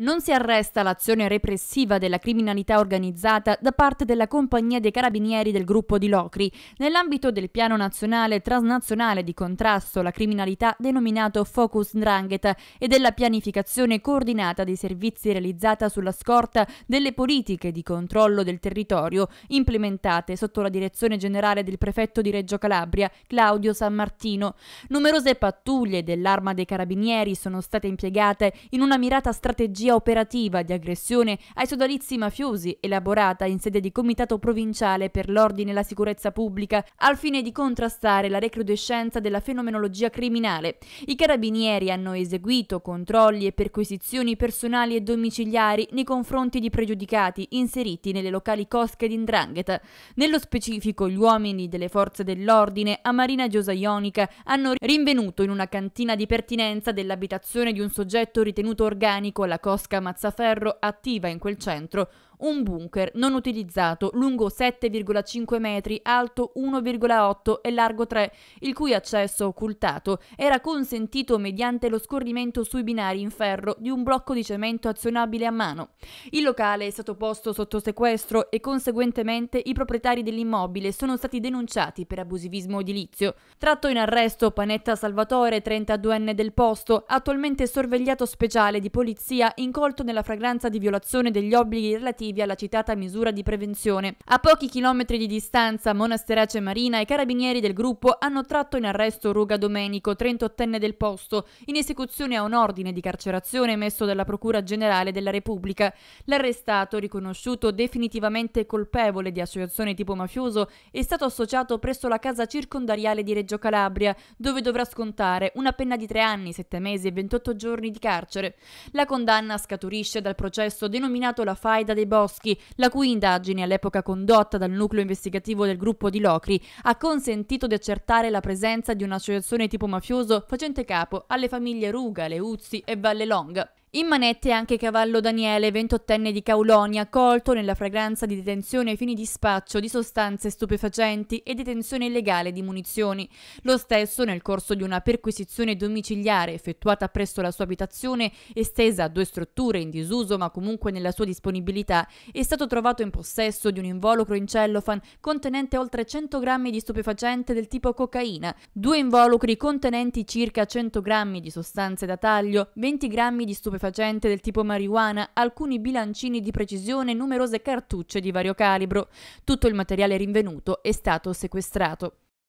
Non si arresta l'azione repressiva della criminalità organizzata da parte della Compagnia dei Carabinieri del gruppo di Locri nell'ambito del piano nazionale transnazionale di contrasto alla criminalità denominato Focus Ndrangheta e della pianificazione coordinata dei servizi realizzata sulla scorta delle politiche di controllo del territorio implementate sotto la direzione generale del prefetto di Reggio Calabria Claudio San Martino. Numerose pattuglie dell'Arma dei Carabinieri sono state impiegate in una mirata strategia strategia operativa di aggressione ai sodalizi mafiosi elaborata in sede di Comitato Provinciale per l'Ordine e la Sicurezza Pubblica al fine di contrastare la recrudescenza della fenomenologia criminale. I carabinieri hanno eseguito controlli e perquisizioni personali e domiciliari nei confronti di pregiudicati inseriti nelle locali cosche di Indrangheta. Nello specifico gli uomini delle forze dell'ordine a Marina Giosa Ionica hanno rinvenuto in una cantina di pertinenza dell'abitazione di un soggetto ritenuto organico alla cosa Cosca Mazzaferro attiva in quel centro un bunker non utilizzato lungo 7,5 metri, alto 1,8 e largo 3, il cui accesso occultato era consentito mediante lo scorrimento sui binari in ferro di un blocco di cemento azionabile a mano. Il locale è stato posto sotto sequestro e conseguentemente i proprietari dell'immobile sono stati denunciati per abusivismo edilizio. Tratto in arresto Panetta Salvatore, 32enne del posto, attualmente sorvegliato speciale di polizia incolto nella fragranza di violazione degli obblighi relativi relativi alla citata misura di prevenzione. A pochi chilometri di distanza, Monasterace Marina e carabinieri del gruppo hanno tratto in arresto Ruga Domenico, 38enne del posto, in esecuzione a un ordine di carcerazione emesso dalla Procura Generale della Repubblica. L'arrestato, riconosciuto definitivamente colpevole di associazione tipo mafioso, è stato associato presso la casa circondariale di Reggio Calabria, dove dovrà scontare una penna di tre anni, sette mesi e 28 giorni di carcere. La condanna scaturisce dal processo denominato la faida dei Bosch Loschi, la cui indagine, all'epoca condotta dal nucleo investigativo del gruppo di Locri, ha consentito di accertare la presenza di un'associazione tipo mafioso facente capo alle famiglie Ruga, Leuzzi e Valle Long. In manette anche Cavallo Daniele, ventottenne di Caulonia, colto nella fragranza di detenzione ai fini di spaccio di sostanze stupefacenti e detenzione illegale di munizioni. Lo stesso, nel corso di una perquisizione domiciliare effettuata presso la sua abitazione, estesa a due strutture in disuso ma comunque nella sua disponibilità, è stato trovato in possesso di un involucro in cellophane contenente oltre 100 grammi di stupefacente del tipo cocaina, due involucri contenenti circa 100 grammi di sostanze da taglio, 20 grammi di stupefacente stupefacente del tipo marijuana, alcuni bilancini di precisione e numerose cartucce di vario calibro. Tutto il materiale rinvenuto è stato sequestrato.